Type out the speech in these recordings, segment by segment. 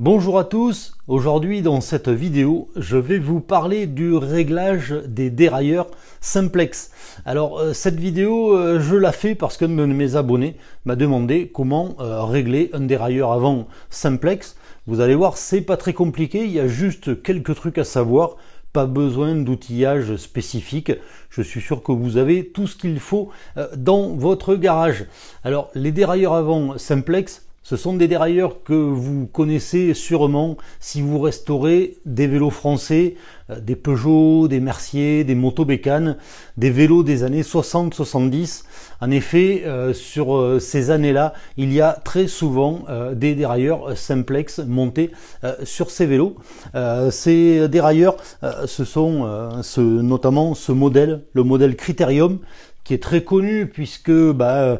Bonjour à tous, aujourd'hui dans cette vidéo je vais vous parler du réglage des dérailleurs simplex. Alors euh, cette vidéo euh, je la fais parce qu'un de mes abonnés m'a demandé comment euh, régler un dérailleur avant simplex. Vous allez voir c'est pas très compliqué, il y a juste quelques trucs à savoir pas besoin d'outillage spécifique. Je suis sûr que vous avez tout ce qu'il faut dans votre garage. Alors les dérailleurs avant simplex, ce sont des dérailleurs que vous connaissez sûrement si vous restaurez des vélos français, euh, des Peugeot, des Mercier, des Moto des vélos des années 60-70. En effet, euh, sur euh, ces années-là, il y a très souvent des dérailleurs simplex montés sur ces vélos. ces dérailleurs, ce sont notamment ce modèle, le modèle Critérium, qui est très connu puisque bah,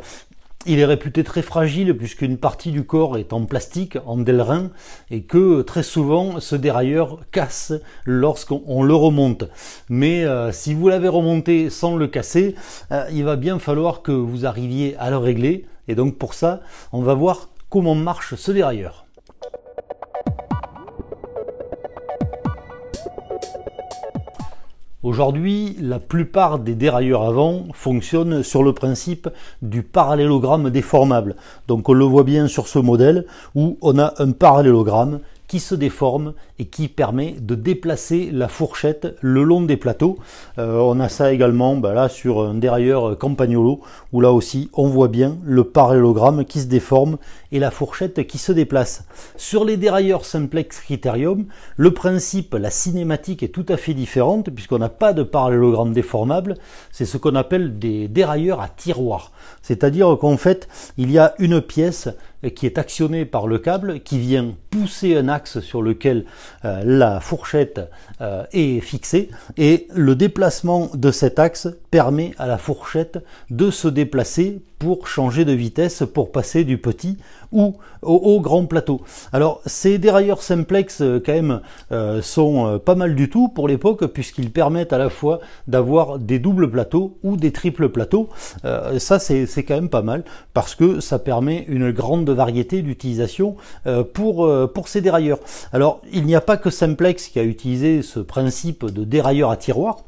il est réputé très fragile puisqu'une partie du corps est en plastique, en delrin et que très souvent ce dérailleur casse lorsqu'on le remonte. Mais euh, si vous l'avez remonté sans le casser, euh, il va bien falloir que vous arriviez à le régler. Et donc pour ça, on va voir comment marche ce dérailleur. Aujourd'hui, la plupart des dérailleurs avant fonctionnent sur le principe du parallélogramme déformable. Donc on le voit bien sur ce modèle où on a un parallélogramme qui se déforme et qui permet de déplacer la fourchette le long des plateaux. Euh, on a ça également bah, là sur un dérailleur Campagnolo où là aussi on voit bien le parallélogramme qui se déforme et la fourchette qui se déplace. Sur les dérailleurs simplex critérium, le principe, la cinématique est tout à fait différente puisqu'on n'a pas de parallélogramme déformable, c'est ce qu'on appelle des dérailleurs à tiroir. C'est-à-dire qu'en fait, il y a une pièce qui est actionné par le câble qui vient pousser un axe sur lequel euh, la fourchette euh, est fixée et le déplacement de cet axe permet à la fourchette de se déplacer pour changer de vitesse, pour passer du petit ou au, grand plateau. Alors ces dérailleurs simplex euh, quand même euh, sont euh, pas mal du tout pour l'époque puisqu'ils permettent à la fois d'avoir des doubles plateaux ou des triples plateaux. ça c'est quand même pas mal parce que ça permet une grande variété d'utilisation pour, pour ces dérailleurs. Alors il n'y a pas que simplex qui a utilisé ce principe de dérailleur à tiroir.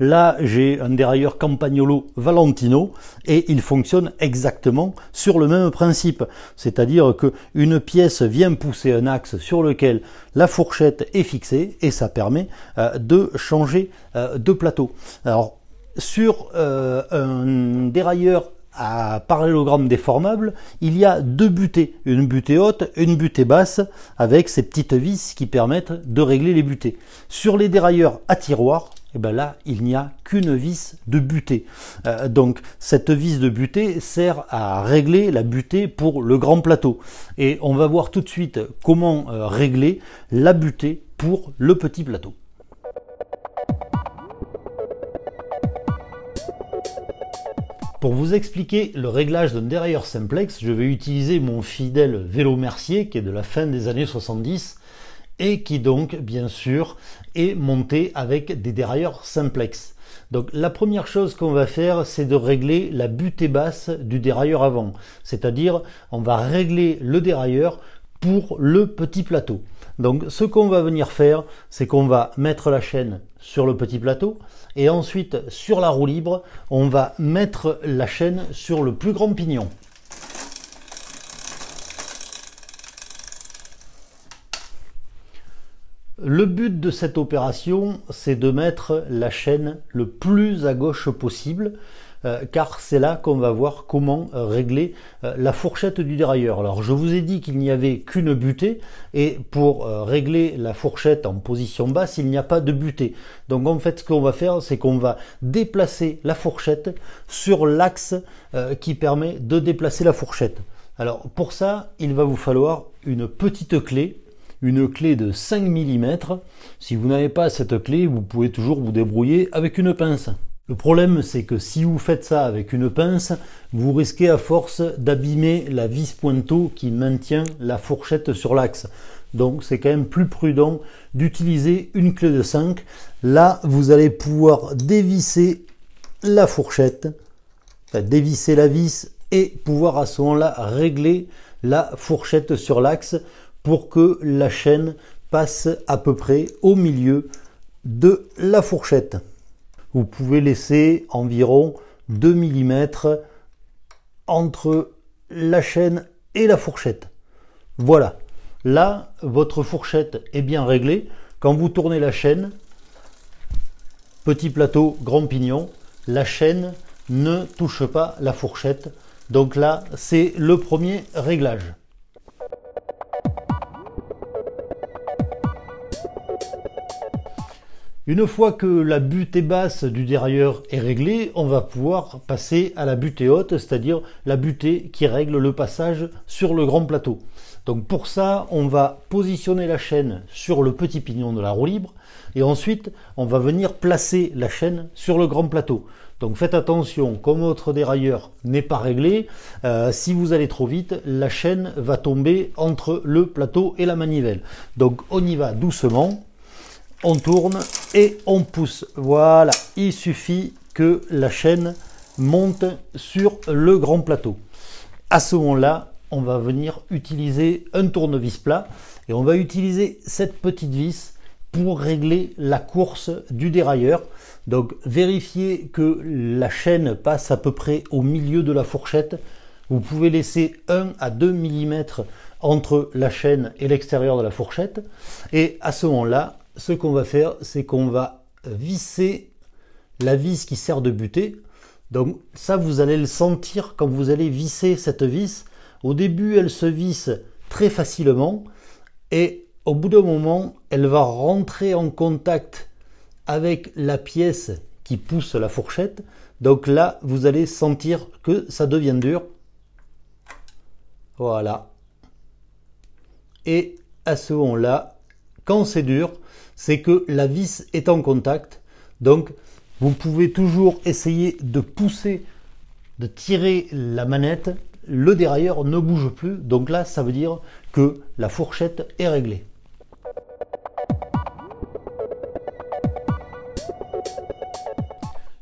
Là, j'ai un dérailleur Campagnolo Valentino et il fonctionne exactement sur le même principe. C'est-à-dire qu'une pièce vient pousser un axe sur lequel la fourchette est fixée et ça permet euh, de changer euh, de plateau. Alors, sur euh, un dérailleur à parallélogramme déformable, il y a deux butées, une butée haute, une butée basse, avec ces petites vis qui permettent de régler les butées. Sur les dérailleurs à tiroir, et eh bien là, il n'y a qu'une vis de butée. Euh, donc cette vis de butée sert à régler la butée pour le grand plateau. Et on va voir tout de suite comment euh, régler la butée pour le petit plateau. Pour vous expliquer le réglage d'un derrière simplex, je vais utiliser mon fidèle vélo Mercier qui est de la fin des années 70 et qui donc, bien sûr, est monté avec des dérailleurs simplex. Donc la première chose qu'on va faire, c'est de régler la butée basse du dérailleur avant. C'est-à-dire, on va régler le dérailleur pour le petit plateau. Donc ce qu'on va venir faire, c'est qu'on va mettre la chaîne sur le petit plateau et ensuite sur la roue libre, on va mettre la chaîne sur le plus grand pignon. Le but de cette opération, c'est de mettre la chaîne le plus à gauche possible, euh, car c'est là qu'on va voir comment euh, régler euh, la fourchette du dérailleur. Alors je vous ai dit qu'il n'y avait qu'une butée, et pour régler la fourchette en position basse, il n'y a pas de butée. Donc en fait, ce qu'on va faire, c'est qu'on va déplacer la fourchette sur l'axe qui permet de déplacer la fourchette. Alors pour ça, il va vous falloir une petite clé une clé de 5 mm. Si vous n'avez pas cette clé, vous pouvez toujours vous débrouiller avec une pince. Le problème, c'est que si vous faites ça avec une pince, vous risquez à force d'abîmer la vis pointeau qui maintient la fourchette sur l'axe. Donc c'est quand même plus prudent d'utiliser une clé de 5. Là, vous allez pouvoir dévisser la fourchette, dévisser la vis et pouvoir à ce moment-là régler la fourchette sur l'axe pour que la chaîne passe à peu près au milieu de la fourchette. Vous pouvez laisser environ 2 mm entre la chaîne et la fourchette. Voilà. Là, votre fourchette est bien réglée. Quand vous tournez la chaîne, petit plateau, grand pignon, la chaîne ne touche pas la fourchette. Donc là, c'est le premier réglage. Une fois que la butée basse du dérailleur est réglée, on va pouvoir passer à la butée haute, c'est-à-dire la butée qui règle le passage sur le grand plateau. Donc pour ça, on va positionner la chaîne sur le petit pignon de la roue libre et ensuite, on va venir placer la chaîne sur le grand plateau. Donc faites attention, comme votre dérailleur n'est pas réglé, euh, si vous allez trop vite, la chaîne va tomber entre le plateau et la manivelle. Donc on y va doucement on tourne et on pousse. Voilà, il suffit que la chaîne monte sur le grand plateau. À ce moment-là, on va venir utiliser un tournevis plat et on va utiliser cette petite vis pour régler la course du dérailleur. Donc vérifiez que la chaîne passe à peu près au milieu de la fourchette. Vous pouvez laisser 1 à 2 mm entre la chaîne et l'extérieur de la fourchette. Et à ce moment-là, ce qu'on va faire, c'est qu'on va visser la vis qui sert de butée. Donc ça, vous allez le sentir quand vous allez visser cette vis. Au début, elle se visse très facilement et au bout d'un moment, elle va rentrer en contact avec la pièce qui pousse la fourchette. Donc là, vous allez sentir que ça devient dur. Voilà. Et à ce moment-là, quand c'est dur, c'est que la vis est en contact. Donc, vous pouvez toujours essayer de pousser, de tirer la manette. Le dérailleur ne bouge plus. Donc là, ça veut dire que la fourchette est réglée.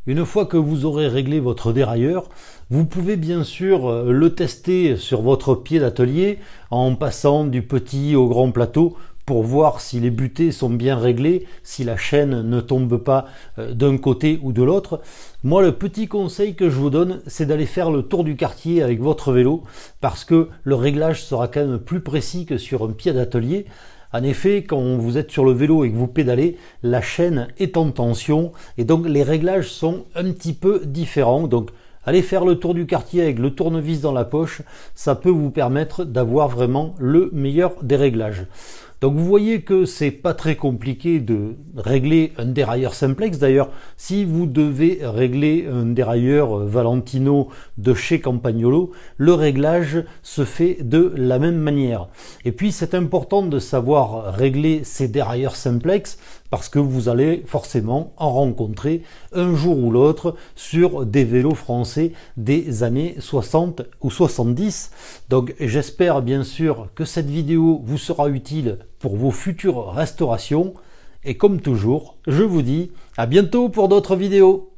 Une fois que vous aurez réglé votre dérailleur, vous pouvez bien sûr euh, le tester sur votre pied d'atelier en passant du petit au grand plateau pour voir si les butées sont bien réglées, si la chaîne ne tombe pas euh, d'un côté ou de l'autre. Moi, le petit conseil que je vous donne, c'est d'aller faire le tour du quartier avec votre vélo, parce que le réglage sera quand même plus précis que sur un pied d'atelier. En effet, quand vous êtes sur le vélo et que vous pédalez, la chaîne est en tension et donc les réglages sont un petit peu différents. Donc, allez faire le tour du quartier avec le tournevis dans la poche, ça peut vous permettre d'avoir vraiment le meilleur des réglages. Donc vous voyez que c'est pas très compliqué de régler un dérailleur simplex. D'ailleurs, si vous devez régler un dérailleur euh, Valentino de chez Campagnolo, le réglage se fait de la même manière. Et puis c'est important de savoir régler ces dérailleurs simplex parce que vous allez forcément en rencontrer un jour ou l'autre sur des vélos français des années 60 ou 70. Donc j'espère bien sûr que cette vidéo vous sera utile pour vos futures restaurations. Et comme toujours, je vous dis à bientôt pour d'autres vidéos.